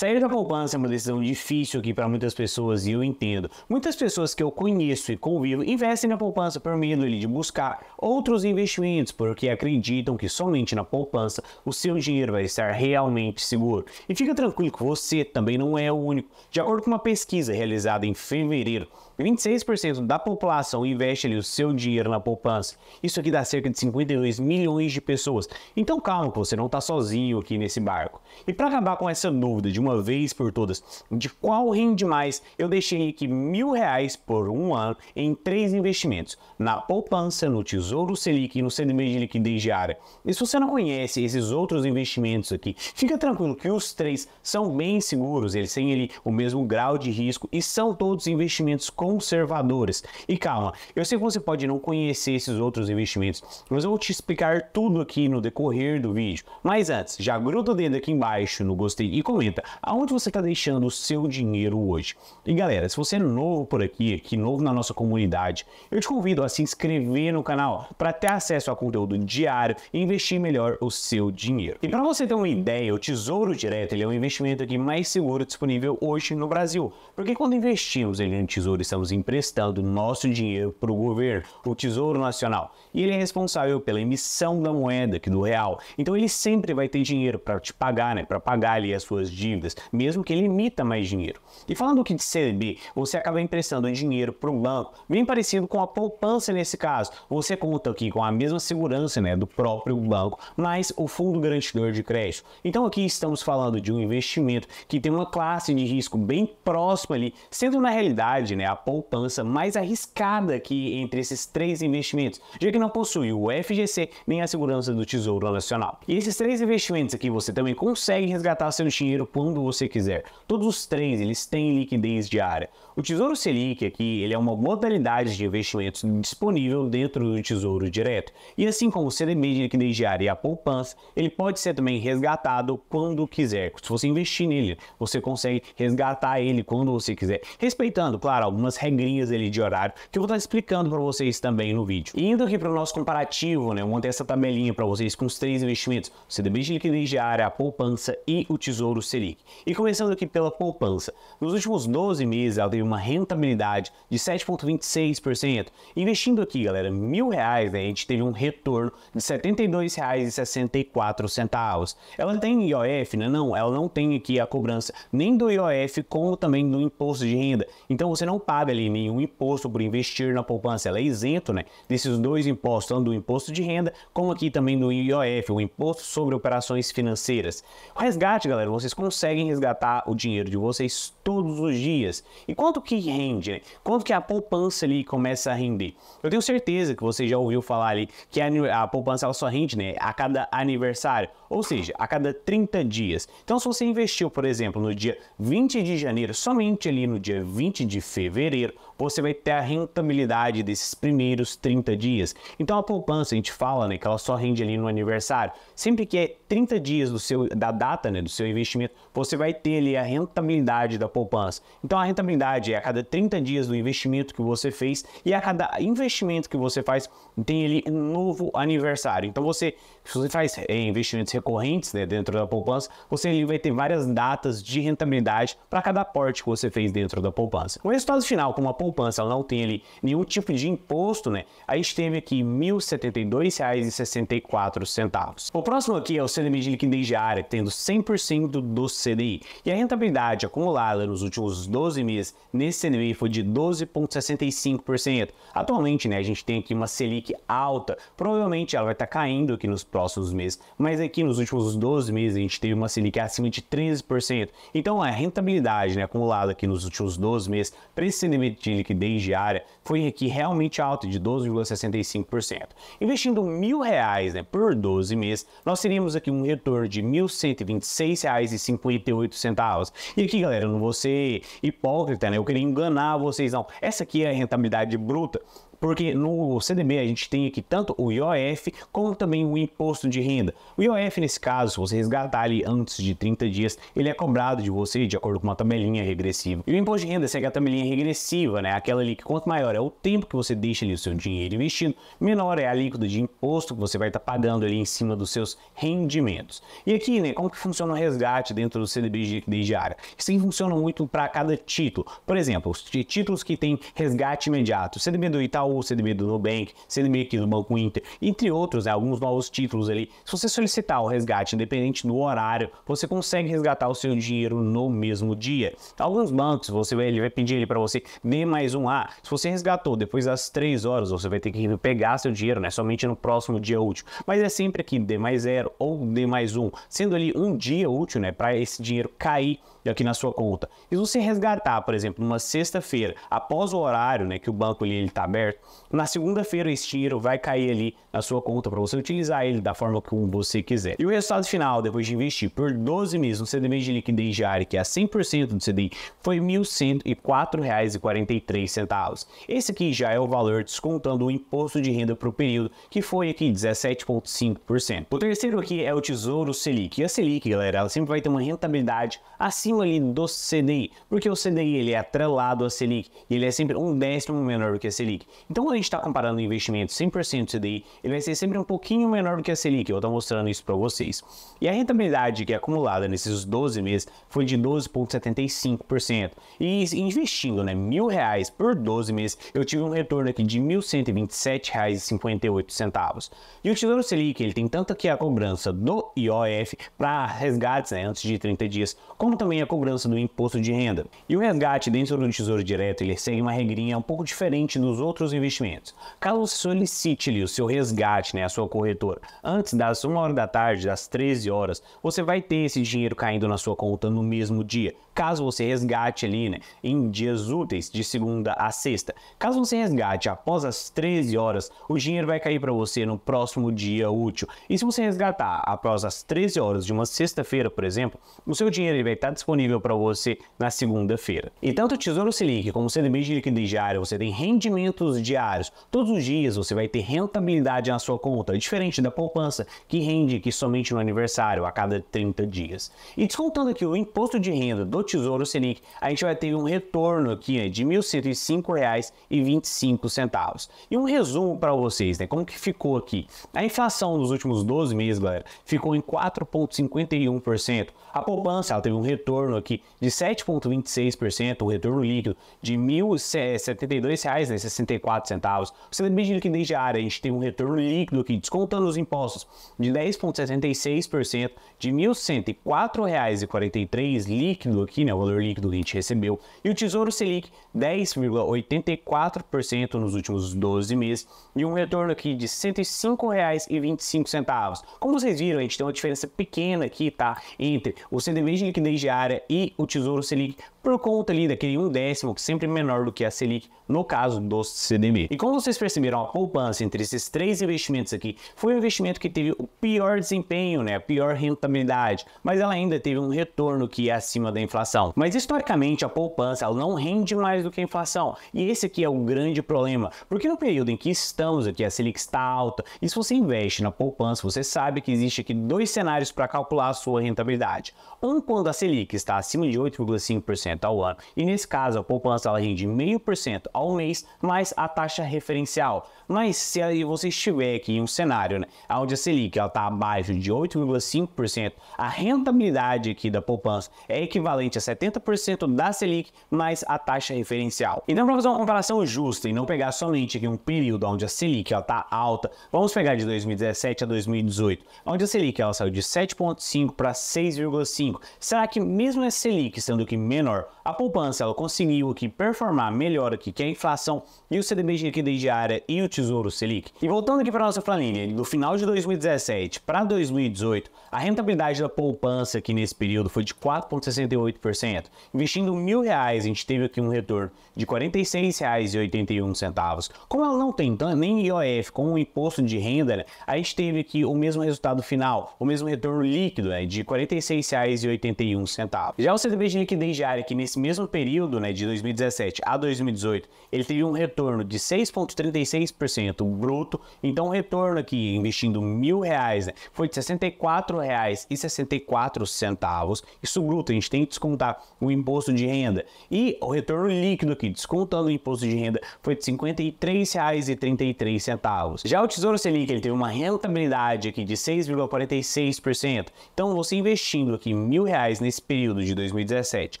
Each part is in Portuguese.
Sair da poupança é uma decisão difícil aqui para muitas pessoas e eu entendo. Muitas pessoas que eu conheço e convivo investem na poupança por medo de buscar outros investimentos, porque acreditam que somente na poupança o seu dinheiro vai estar realmente seguro. E fica tranquilo que você também não é o único. De acordo com uma pesquisa realizada em fevereiro, 26% da população investe ali o seu dinheiro na poupança. Isso aqui dá cerca de 52 milhões de pessoas. Então calma que você não está sozinho aqui nesse barco. E para acabar com essa dúvida de uma vez por todas, de qual rende mais, eu deixei aqui mil reais por um ano em três investimentos. Na poupança, no Tesouro Selic e no CDB de liquidez diária. E se você não conhece esses outros investimentos aqui, fica tranquilo que os três são bem seguros, eles têm ali o mesmo grau de risco e são todos investimentos com conservadores. E calma, eu sei que você pode não conhecer esses outros investimentos, mas eu vou te explicar tudo aqui no decorrer do vídeo. Mas antes, já gruda o dedo aqui embaixo no gostei e comenta aonde você está deixando o seu dinheiro hoje. E galera, se você é novo por aqui, aqui novo na nossa comunidade, eu te convido a se inscrever no canal para ter acesso a conteúdo diário e investir melhor o seu dinheiro. E para você ter uma ideia, o Tesouro Direto ele é o investimento aqui mais seguro disponível hoje no Brasil, porque quando investimos em é no tesouro estamos emprestando nosso dinheiro para o governo, o Tesouro Nacional. E ele é responsável pela emissão da moeda, que do real. Então ele sempre vai ter dinheiro para te pagar, né? Para pagar ali as suas dívidas, mesmo que ele emita mais dinheiro. E falando que de CDB, você acaba emprestando dinheiro para o banco, bem parecido com a poupança nesse caso. Você conta aqui com a mesma segurança, né, do próprio banco, mas o fundo garantidor de crédito. Então aqui estamos falando de um investimento que tem uma classe de risco bem próxima ali, sendo na realidade, né, a poupança mais arriscada aqui entre esses três investimentos, já que não possui o FGC nem a segurança do Tesouro Nacional. E esses três investimentos aqui você também consegue resgatar seu dinheiro quando você quiser. Todos os três eles têm liquidez diária. O Tesouro Selic aqui ele é uma modalidade de investimentos disponível dentro do Tesouro Direto. E assim como o CDB de diária e a poupança, ele pode ser também resgatado quando quiser. Se você investir nele, você consegue resgatar ele quando você quiser. Respeitando, claro, algumas regrinhas ali de horário que eu vou estar explicando para vocês também no vídeo. E indo aqui para o nosso comparativo, né? Eu montei essa tabelinha para vocês com os três investimentos: o CDB de liquidez diária, a poupança e o Tesouro Selic. E começando aqui pela poupança. Nos últimos 12 meses, ela teve uma rentabilidade de 7,26%. Investindo aqui, galera, mil reais, né, a gente teve um retorno de R$ 72,64. Ela tem IOF, né? Não, ela não tem aqui a cobrança nem do IOF como também do imposto de renda. Então você não paga ali nenhum imposto por investir na poupança. Ela é isento, né? Desses dois impostos, tanto do imposto de renda como aqui também do IOF, o imposto sobre operações financeiras. O resgate, galera, vocês conseguem resgatar o dinheiro de vocês todos os dias. E quanto quanto que rende, né? quanto que a poupança ali começa a render. Eu tenho certeza que você já ouviu falar ali que a, a poupança ela só rende né, a cada aniversário, ou seja, a cada 30 dias. Então, se você investiu, por exemplo, no dia 20 de janeiro, somente ali no dia 20 de fevereiro, você vai ter a rentabilidade desses primeiros 30 dias. Então a poupança, a gente fala, né, que ela só rende ali no aniversário. Sempre que é 30 dias do seu, da data, né, do seu investimento, você vai ter ali a rentabilidade da poupança. Então a rentabilidade é a cada 30 dias do investimento que você fez e a cada investimento que você faz tem ali um novo aniversário. Então você se você faz eh, investimentos recorrentes né, dentro da poupança, você vai ter várias datas de rentabilidade para cada aporte que você fez dentro da poupança. O resultado final, como a poupança não tem ali nenhum tipo de imposto, né, a gente teve aqui R$ 1.072,64. O próximo aqui é o CDB de liquidez diária, tendo 100% do CDI. E a rentabilidade acumulada nos últimos 12 meses nesse CDI foi de 12,65%. Atualmente, né, a gente tem aqui uma Selic alta, provavelmente ela vai estar tá caindo aqui nos próximos próximos meses. Mas aqui nos últimos 12 meses a gente teve uma Selic acima de 13%. Então a rentabilidade né, acumulada aqui nos últimos 12 meses para esse rendimento de liquidez diária foi aqui realmente alta de 12,65%. Investindo mil reais né, por 12 meses, nós teríamos aqui um retorno de R$ 1.126,58. E aqui, galera, eu não vou ser hipócrita, né? Eu queria enganar vocês, não. Essa aqui é a rentabilidade bruta porque no CDB a gente tem aqui tanto o IOF como também o imposto de renda. O IOF, nesse caso, se você resgatar ele antes de 30 dias, ele é cobrado de você de acordo com uma tabelinha regressiva. E o imposto de renda segue a tabelinha regressiva, né? Aquela ali que quanto maior é o tempo que você deixa ali o seu dinheiro investido, menor é a alíquota de imposto que você vai estar tá pagando ali em cima dos seus rendimentos. E aqui, né, como que funciona o resgate dentro do CDB de diária? Isso aí funciona muito para cada título. Por exemplo, os títulos que têm resgate imediato, o CDB do Itaú o CDB do Nubank, CDB aqui do Banco Inter, entre outros, né, alguns novos títulos ali. Se você solicitar o resgate, independente do horário, você consegue resgatar o seu dinheiro no mesmo dia. Alguns bancos, você ele vai pedir ele para você D mais um A. Se você resgatou depois das 3 horas, você vai ter que pegar seu dinheiro, né? Somente no próximo dia útil. Mas é sempre aqui D mais zero ou D mais um, sendo ali um dia útil, né? Para esse dinheiro cair aqui na sua conta. E se você resgatar, por exemplo, numa sexta-feira, após o horário, né, que o banco ele está aberto, na segunda-feira, esse dinheiro vai cair ali na sua conta para você utilizar ele da forma que você quiser. E o resultado final, depois de investir por 12 meses no CDB de liquidez diária, que é 100% do CDI, foi R$ 1.104,43. Esse aqui já é o valor descontando o imposto de renda para o período, que foi aqui 17,5%. O terceiro aqui é o Tesouro Selic. E a Selic, galera, ela sempre vai ter uma rentabilidade acima ali do CDI, porque o CDI ele é atrelado à Selic e ele é sempre um décimo menor do que a Selic. Então, quando a gente está comparando o investimento 100% CDI, assim, ele vai ser sempre um pouquinho menor do que a Selic. Eu estou mostrando isso para vocês. E a rentabilidade que é acumulada nesses 12 meses foi de 12,75%. E investindo né, mil reais por 12 meses, eu tive um retorno aqui de R$ 1.127,58. E o Tesouro Selic ele tem tanto aqui a cobrança do IOF para resgates né, antes de 30 dias, como também a cobrança do imposto de renda. E o resgate dentro do Tesouro Direto ele segue uma regrinha um pouco diferente dos outros investimentos. Caso solicite lhe o seu resgate, né, a sua corretora, antes das 1 hora da tarde, das 13 horas, você vai ter esse dinheiro caindo na sua conta no mesmo dia caso você resgate ali né, em dias úteis, de segunda a sexta. Caso você resgate após as 13 horas, o dinheiro vai cair para você no próximo dia útil. E se você resgatar após as 13 horas de uma sexta-feira, por exemplo, o seu dinheiro vai estar disponível para você na segunda-feira. E tanto o Tesouro Selic como o CDB de liquidez diária, você tem rendimentos diários. Todos os dias você vai ter rentabilidade na sua conta, diferente da poupança, que rende que somente no aniversário, a cada 30 dias. E descontando aqui o imposto de renda do Tesouro Selic, a gente vai ter um retorno aqui né, de R$ 1.105,25. E um resumo para vocês, né? Como que ficou aqui? A inflação nos últimos 12 meses, galera, ficou em 4,51%. A poupança ela teve um retorno aqui de 7,26%, um retorno líquido de R$ 1.072,64. O CDB de liquidez diária, a gente tem um retorno líquido aqui, descontando os impostos, de 10,76%, de R$ 1.104,43 líquido aqui aqui, né, o valor líquido que a gente recebeu, e o Tesouro Selic 10,84% nos últimos 12 meses e um retorno aqui de R$ 105,25. Como vocês viram, a gente tem uma diferença pequena aqui, tá, entre o CDB de liquidez diária e o Tesouro Selic por conta ali daquele um décimo que sempre é menor do que a Selic no caso do CDB. E como vocês perceberam, a poupança entre esses três investimentos aqui foi um investimento que teve o pior desempenho, né, a pior rentabilidade, mas ela ainda teve um retorno que é acima da inflação. Mas historicamente a poupança não rende mais do que a inflação e esse aqui é o grande problema, porque no período em que estamos aqui a Selic está alta e se você investe na poupança você sabe que existe aqui dois cenários para calcular a sua rentabilidade. Um quando a Selic está acima de 8,5% ao ano. E nesse caso, a poupança ela rende 0,5% ao mês, mais a taxa referencial. Mas se aí você estiver aqui em um cenário né, onde a Selic está abaixo de 8,5%, a rentabilidade aqui da poupança é equivalente a 70% da Selic mais a taxa referencial. Então, para fazer uma comparação justa e não pegar somente aqui um período onde a Selic está alta, vamos pegar de 2017 a 2018, onde a Selic ela saiu de 7,5 para 6,5. Será que mesmo a Selic sendo que menor, a poupança ela conseguiu aqui performar melhor aqui que a inflação e o CDB de liquidez diária e o Tesouro Selic. E voltando aqui para nossa planilha, do final de 2017 para 2018, a rentabilidade da poupança aqui nesse período foi de 4,68%. Investindo mil reais, a gente teve aqui um retorno de R$ 46,81. Como ela não tem nem IOF, como o imposto de renda, né, a gente teve aqui o mesmo resultado final, o mesmo retorno líquido né, de R$ 46,81. Já o CDB de liquidez diária que nesse mesmo período, né, de 2017 a 2018, ele teve um retorno de 6,36% bruto. Então, o retorno aqui, investindo mil reais, né, foi de R$ 64,64. Isso bruto, a gente tem que descontar o imposto de renda. E o retorno líquido aqui, descontando o imposto de renda, foi de R$ 53,33. Já o Tesouro Selic, ele teve uma rentabilidade aqui de 6,46%. Então, você investindo aqui mil reais nesse período de 2017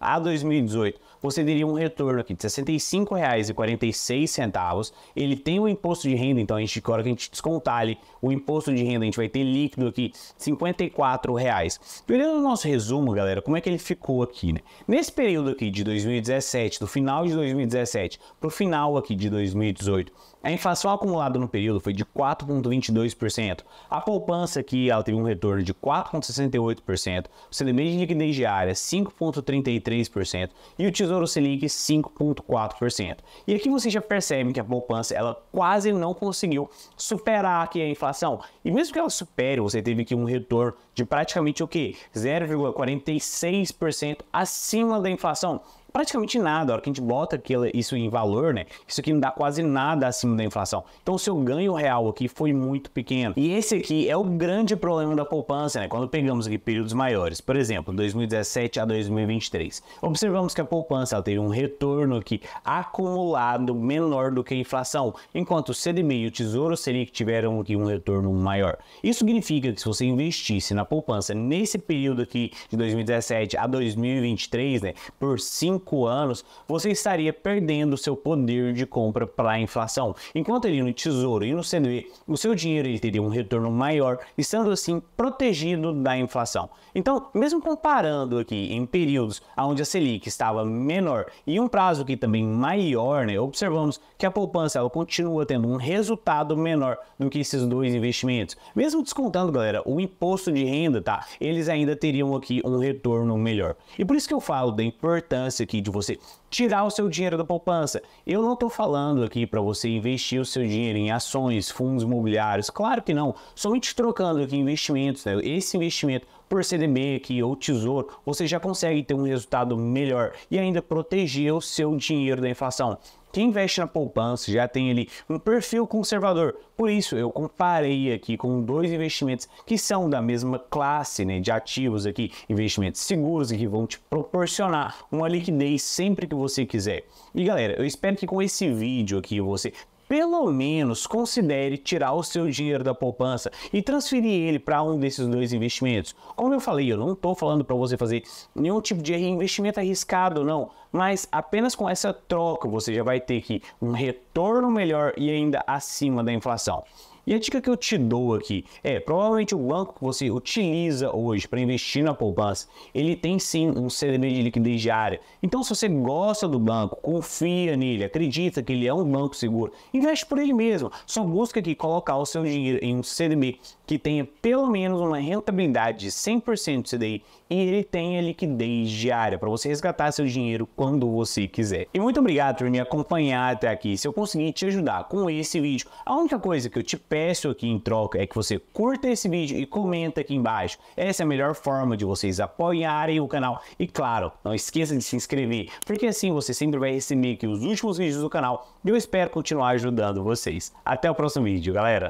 a 2018 você teria um retorno aqui de R$ 65,46. Ele tem o um imposto de renda, então a gente, agora que a gente descontar ali o imposto de renda, a gente vai ter líquido aqui R$ 54,00. Perdendo o nosso resumo, galera, como é que ele ficou aqui, né? Nesse período aqui de 2017, do final de 2017 para o final aqui de 2018, a inflação acumulada no período foi de 4,22%. A poupança aqui ela teve um retorno de 4,68%. O CDB de liquidez diária 5,33%. E o tesouro Tesouro Selic 5,4%. E aqui você já percebe que a poupança ela quase não conseguiu superar aqui a inflação. E mesmo que ela supere, você teve aqui um retorno de praticamente o que? 0,46% acima da inflação praticamente nada. A hora que a gente bota aquilo, isso em valor, né? Isso aqui não dá quase nada acima da inflação. Então, o seu ganho real aqui foi muito pequeno. E esse aqui é o grande problema da poupança, né? Quando pegamos aqui períodos maiores, por exemplo, 2017 a 2023, observamos que a poupança teve um retorno aqui acumulado menor do que a inflação, enquanto o CDB e o Tesouro seria que tiveram aqui um retorno maior. Isso significa que se você investisse na poupança nesse período aqui de 2017 a 2023, né, por 5 anos, você estaria perdendo seu poder de compra para a inflação. Enquanto ele no Tesouro e no CDB, o seu dinheiro ele teria um retorno maior, estando assim protegido da inflação. Então, mesmo comparando aqui em períodos onde a Selic estava menor e um prazo que também maior, né, observamos que a poupança ela continua tendo um resultado menor do que esses dois investimentos. Mesmo descontando, galera, o imposto de renda, tá? Eles ainda teriam aqui um retorno melhor. E por isso que eu falo da importância aqui de você tirar o seu dinheiro da poupança. Eu não estou falando aqui para você investir o seu dinheiro em ações, fundos imobiliários, claro que não. Somente trocando aqui investimentos, né? esse investimento por CDB aqui ou tesouro, você já consegue ter um resultado melhor e ainda proteger o seu dinheiro da inflação. Quem investe na poupança, já tem ali um perfil conservador. Por isso, eu comparei aqui com dois investimentos que são da mesma classe né, de ativos aqui, investimentos seguros que vão te proporcionar uma liquidez sempre que você quiser. E galera, eu espero que com esse vídeo aqui você pelo menos considere tirar o seu dinheiro da poupança e transferir ele para um desses dois investimentos. Como eu falei, eu não estou falando para você fazer nenhum tipo de investimento arriscado, não, mas apenas com essa troca você já vai ter que um retorno melhor e ainda acima da inflação. E a dica que eu te dou aqui é, provavelmente o banco que você utiliza hoje para investir na poupança, ele tem sim um CDB de liquidez diária. Então, se você gosta do banco, confia nele, acredita que ele é um banco seguro, investe por ele mesmo. Só busca aqui colocar o seu dinheiro em um CDB que tenha pelo menos uma rentabilidade de 100% CDI e ele tenha liquidez diária para você resgatar seu dinheiro quando você quiser. E muito obrigado por me acompanhar até aqui. Se eu conseguir te ajudar com esse vídeo, a única coisa que eu te peço aqui em troca é que você curta esse vídeo e comenta aqui embaixo. Essa é a melhor forma de vocês apoiarem o canal. E claro, não esqueça de se inscrever, porque assim você sempre vai receber aqui os últimos vídeos do canal e eu espero continuar ajudando vocês. Até o próximo vídeo, galera!